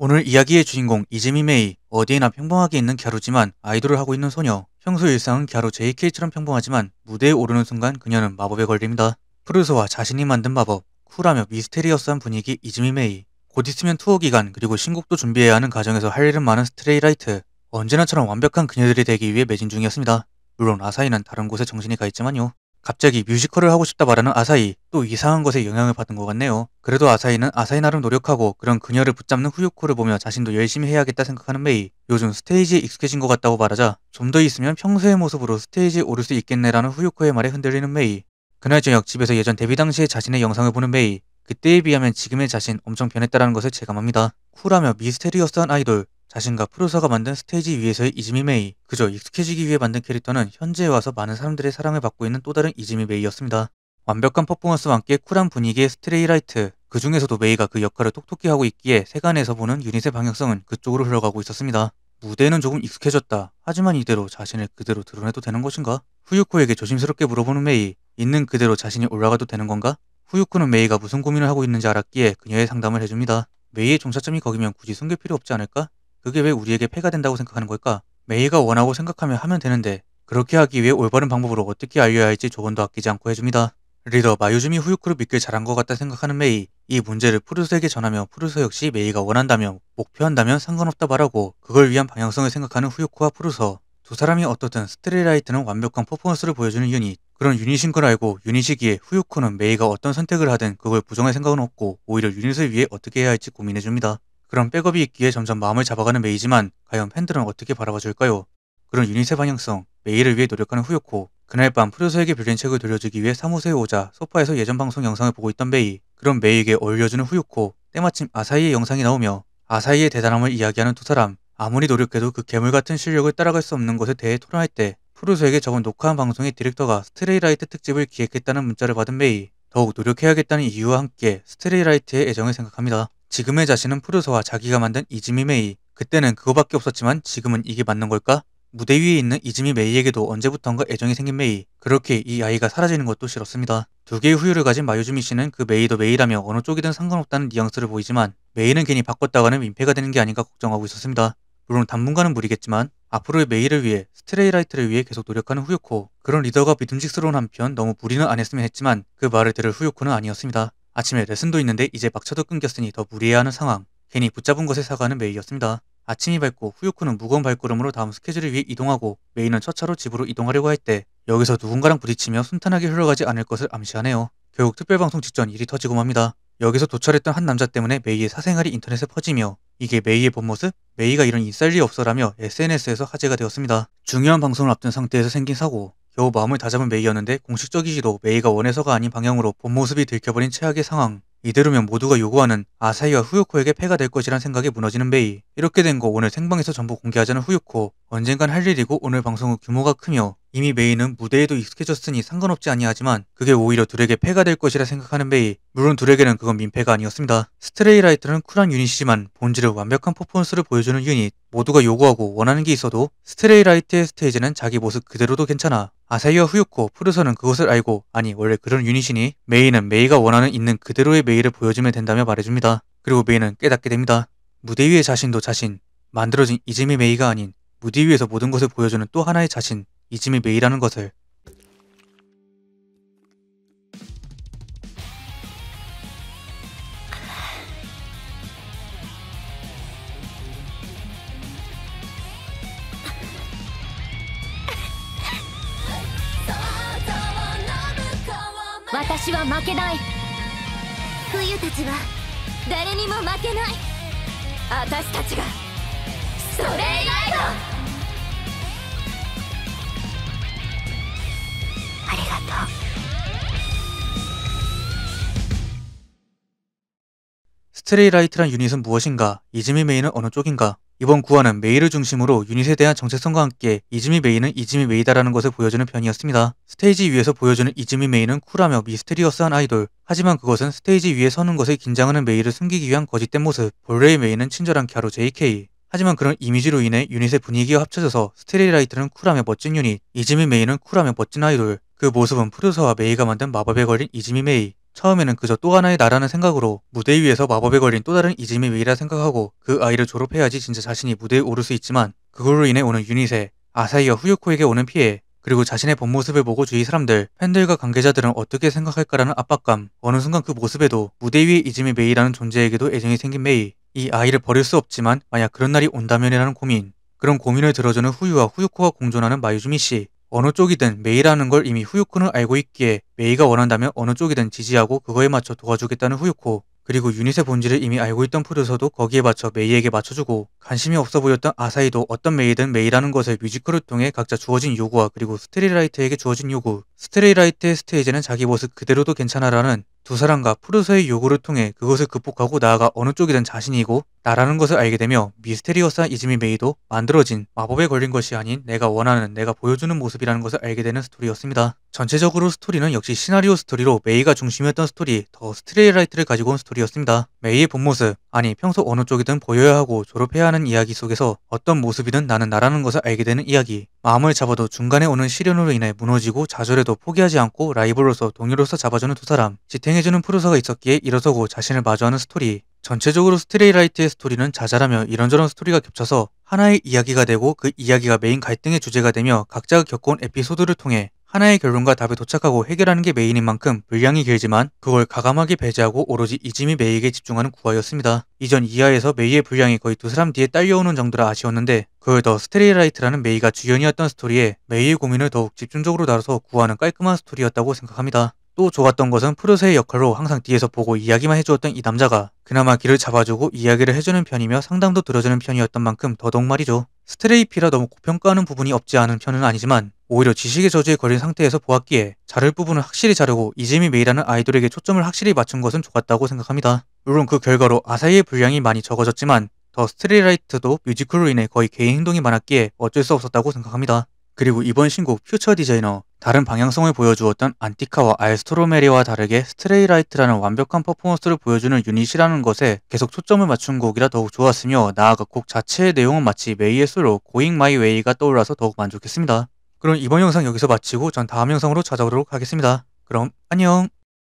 오늘 이야기의 주인공 이지미 메이 어디에나 평범하게 있는 갸루지만 아이돌을 하고 있는 소녀 평소 일상은 갸루 JK처럼 평범하지만 무대에 오르는 순간 그녀는 마법에 걸립니다. 프루소와 자신이 만든 마법 쿨하며 미스테리어스한 분위기 이즈미 메이 곧 있으면 투어 기간 그리고 신곡도 준비해야 하는 가정에서 할 일은 많은 스트레이라이트 언제나처럼 완벽한 그녀들이 되기 위해 매진 중이었습니다. 물론 아사히는 다른 곳에 정신이 가 있지만요. 갑자기 뮤지컬을 하고 싶다 말하는 아사히 또 이상한 것에 영향을 받은 것 같네요. 그래도 아사히는 아사히 나름 노력하고 그런 그녀를 붙잡는 후유코를 보며 자신도 열심히 해야겠다 생각하는 메이. 요즘 스테이지에 익숙해진 것 같다고 말하자 좀 더 있으면 평소의 모습으로 스테이지에 오를 수 있겠네라는 후유코의 말에 흔들리는 메이. 그날 저녁 집에서 예전 데뷔 당시의 자신의 영상을 보는 메이. 그때에 비하면 지금의 자신 엄청 변했다라는 것을 체감합니다. 쿨하며 미스테리어스한 아이돌, 자신과 프로사가 만든 스테이지 위에서의 이즈미 메이, 그저 익숙해지기 위해 만든 캐릭터는 현재에 와서 많은 사람들의 사랑을 받고 있는 또 다른 이즈미 메이였습니다. 완벽한 퍼포먼스와 함께 쿨한 분위기의 스트레이라이트, 그 중에서도 메이가 그 역할을 톡톡히 하고 있기에 세간에서 보는 유닛의 방향성은 그쪽으로 흘러가고 있었습니다. 무대는 조금 익숙해졌다. 하지만 이대로 자신을 그대로 드러내도 되는 것인가? 후유코에게 조심스럽게 물어보는 메이, 있는 그대로 자신이 올라가도 되는 건가? 후유코는 메이가 무슨 고민을 하고 있는지 알았기에 그녀의 상담을 해줍니다. 메이의 종사점이 거기면 굳이 숨길 필요 없지 않을까? 그게 왜 우리에게 폐가 된다고 생각하는 걸까? 메이가 원하고 생각하며 하면 되는데 그렇게 하기 위해 올바른 방법으로 어떻게 알려야 할지 조언도 아끼지 않고 해줍니다. 리더 마유즈미 후유크를 믿길 잘한 것 같다 생각하는 메이 이 문제를 푸르스에게 전하며 푸르스 역시 메이가 원한다면 목표한다면 상관없다 말하고 그걸 위한 방향성을 생각하는 후유크와 푸르스두 사람이 어떻든 스트레이라이트는 완벽한 퍼포먼스를 보여주는 유닛 그런 유닛인 걸 알고 유닛이기에 후유코는 메이가 어떤 선택을 하든 그걸 부정할 생각은 없고 오히려 유닛을 위해 어떻게 해야 할지 고민해줍니다. 그런 백업이 있기에 점점 마음을 잡아가는 메이지만 과연 팬들은 어떻게 바라봐 줄까요? 그런 유닛의 방향성, 메이를 위해 노력하는 후요코, 그날 밤 프로서에게 빌린 책을 돌려주기 위해 사무소에 오자 소파에서 예전 방송 영상을 보고 있던 메이, 그런 메이에게 올려주는 후요코, 때마침 아사히의 영상이 나오며 아사히의 대단함을 이야기하는 두 사람, 아무리 노력해도 그 괴물 같은 실력을 따라갈 수 없는 것에 대해 토론할 때 프로서에게 저번 녹화한 방송의 디렉터가 스트레이라이트 특집을 기획했다는 문자를 받은 메이, 더욱 노력해야겠다는 이유와 함께 스트레이라이트의 애정을 생각합니다. 지금의 자신은 프로소와 자기가 만든 이즈미 메이. 그때는 그거밖에 없었지만 지금은 이게 맞는 걸까? 무대 위에 있는 이즈미 메이에게도 언제부턴가 애정이 생긴 메이. 그렇게 이 아이가 사라지는 것도 싫었습니다. 두 개의 후유를 가진 마요즈미 씨는 그 메이도 메이라며 어느 쪽이든 상관없다는 뉘앙스를 보이지만 메이는 괜히 바꿨다가는 민폐가 되는 게 아닌가 걱정하고 있었습니다. 물론 당분간은 무리겠지만 앞으로의 메이를 위해 스트레이라이트를 위해 계속 노력하는 후유코 그런 리더가 믿음직스러운 한편 너무 무리는 안 했으면 했지만 그 말을 들을 후유코는 아니었습니다. 아침에 레슨도 있는데 이제 막차도 끊겼으니 더 무리해야 하는 상황. 괜히 붙잡은 것에 사과는 하 메이였습니다. 아침이 밝고 후유코는 무거운 발걸음으로 다음 스케줄을 위해 이동하고 메이는 첫 차로 집으로 이동하려고 할 때 여기서 누군가랑 부딪히며 순탄하게 흘러가지 않을 것을 암시하네요. 결국 특별방송 직전 일이 터지고 맙니다. 여기서 도철했던 한 남자 때문에 메이의 사생활이 인터넷에 퍼지며 이게 메이의 본 모습? 메이가 이런 인쌀리 없어라며 SNS에서 화제가 되었습니다. 중요한 방송을 앞둔 상태에서 생긴 사고 겨우 마음을 다잡은 메이였는데 공식적이지도 메이가 원해서가 아닌 방향으로 본 모습이 들켜버린 최악의 상황. 이대로면 모두가 요구하는 아사히와 후유코에게 패가 될 것이란 생각이 무너지는 메이. 이렇게 된 거 오늘 생방에서 전부 공개하자는 후유코. 언젠간 할 일이고 오늘 방송은 규모가 크며 이미 메이는 무대에도 익숙해졌으니 상관없지 아니하지만 그게 오히려 둘에게 패가 될 것이라 생각하는 메이. 물론 둘에게는 그건 민폐가 아니었습니다. 스트레이라이트는 쿨한 유닛이지만 본질을 완벽한 퍼포먼스를 보여주는 유닛. 모두가 요구하고 원하는 게 있어도 스트레이라이트의 스테이지는 자기 모습 그대로도 괜찮아. 아사히와 후유코, 푸르서는 그것을 알고 아니 원래 그런 유닛이니 메이는 메이가 원하는 있는 그대로의 메이를 보여주면 된다며 말해줍니다. 그리고 메이는 깨닫게 됩니다. 무대 위의 자신도 자신, 만들어진 이즈미 메이가 아닌 무대 위에서 모든 것을 보여주는 또 하나의 자신, 이즈미 메이라는 것을 私は負けない冬たちは誰にも負けない私たちがそれ以外のありがとう 스트레이라이트란 유닛은 무엇인가? 이즈미 메이는 어느 쪽인가? 이번 구화는 메이를 중심으로 유닛에 대한 정체성과 함께 이즈미 메이는 이즈미 메이다라는 것을 보여주는 편이었습니다. 스테이지 위에서 보여주는 이즈미 메이는 쿨하며 미스테리어스한 아이돌. 하지만 그것은 스테이지 위에 서는 것에 긴장하는 메이를 숨기기 위한 거짓된 모습. 본래의 메이는 친절한 갸루 JK. 하지만 그런 이미지로 인해 유닛의 분위기가 합쳐져서 스트레이라이트는 쿨하며 멋진 유닛, 이즈미 메이는 쿨하며 멋진 아이돌. 그 모습은 프로서와 메이가 만든 마법에 걸린 이즈미 메이. 처음에는 그저 또 하나의 나라는 생각으로 무대 위에서 마법에 걸린 또 다른 이즈미 웨이라 생각하고 그 아이를 졸업해야지 진짜 자신이 무대에 오를 수 있지만 그걸로 인해 오는 유닛에 아사히와 후유코에게 오는 피해 그리고 자신의 본 모습을 보고 주위 사람들, 팬들과 관계자들은 어떻게 생각할까라는 압박감. 어느 순간 그 모습에도 무대 위의 이즈미 메이라는 존재에게도 애정이 생긴 메이. 이 아이를 버릴 수 없지만 만약 그런 날이 온다면이라는 고민. 그런 고민을 들어주는 후유와 후유코가 공존하는 마유즈미 씨. 어느 쪽이든 메이라는 걸 이미 후유코는 알고 있기에 메이가 원한다면 어느 쪽이든 지지하고 그거에 맞춰 도와주겠다는 후유코 그리고 유닛의 본질을 이미 알고 있던 프루서도 거기에 맞춰 메이에게 맞춰주고 관심이 없어 보였던 아사이도 어떤 메이든 메이라는 것을 뮤지컬을 통해 각자 주어진 요구와 그리고 스트레라이트에게 주어진 요구 스트레라이트의 스테이지는 자기 모습 그대로도 괜찮아라는 두 사람과 프루소의 요구를 통해 그것을 극복하고 나아가 어느 쪽이든 자신이고 나라는 것을 알게 되며 미스테리어스한 이즈미 메이도 만들어진 마법에 걸린 것이 아닌 내가 원하는 내가 보여주는 모습이라는 것을 알게 되는 스토리였습니다. 전체적으로 스토리는 역시 시나리오 스토리로 메이가 중심이었던 스토리 더 스트레이라이트를 가지고 온 스토리였습니다. 메이의 본모습 아니 평소 어느 쪽이든 보여야 하고 졸업해야 하는 이야기 속에서 어떤 모습이든 나는 나라는 것을 알게 되는 이야기 마음을 잡아도 중간에 오는 시련으로 인해 무너지고 좌절해도 포기하지 않고 라이벌로서 동료로서 잡아주는 두 사람, 지탱해주는 프로서가 있었기에 일어서고 자신을 마주하는 스토리. 전체적으로 스트레이라이트의 스토리는 자잘하며 이런저런 스토리가 겹쳐서 하나의 이야기가 되고 그 이야기가 메인 갈등의 주제가 되며 각자가 겪어온 에피소드를 통해 하나의 결론과 답에 도착하고 해결하는 게 메인인 만큼 분량이 길지만 그걸 가감하게 배제하고 오로지 이지미 메이에게 집중하는 구화였습니다. 이전 이하에서 메이의 분량이 거의 두 사람 뒤에 딸려오는 정도라 아쉬웠는데 그걸 더스테리이라이트라는 메이가 주연이었던 스토리에 메이의 고민을 더욱 집중적으로 다뤄서 구하는 깔끔한 스토리였다고 생각합니다. 또 좋았던 것은 프로세의 역할로 항상 뒤에서 보고 이야기만 해주었던 이 남자가 그나마 길을 잡아주고 이야기를 해주는 편이며 상담도 들어주는 편이었던 만큼 더더욱 말이죠. 스트레이피라 너무 고평가하는 부분이 없지 않은 편은 아니지만 오히려 지식의 저주에 걸린 상태에서 보았기에 자를 부분을 확실히 자르고 이재미 메이라는 아이돌에게 초점을 확실히 맞춘 것은 좋았다고 생각합니다. 물론 그 결과로 아사히의 분량이 많이 적어졌지만 더 스트리라이트도 뮤지컬로 인해 거의 개인 행동이 많았기에 어쩔 수 없었다고 생각합니다. 그리고 이번 신곡 퓨처 디자이너 다른 방향성을 보여주었던 안티카와 알스토로메리와 다르게 스트레이라이트라는 완벽한 퍼포먼스를 보여주는 유닛이라는 것에 계속 초점을 맞춘 곡이라 더욱 좋았으며 나아가 곡 자체의 내용은 마치 메이의 솔로 고잉 마이 웨이가 떠올라서 더욱 만족했습니다. 그럼 이번 영상 여기서 마치고 전 다음 영상으로 찾아오도록 하겠습니다. 그럼 안녕!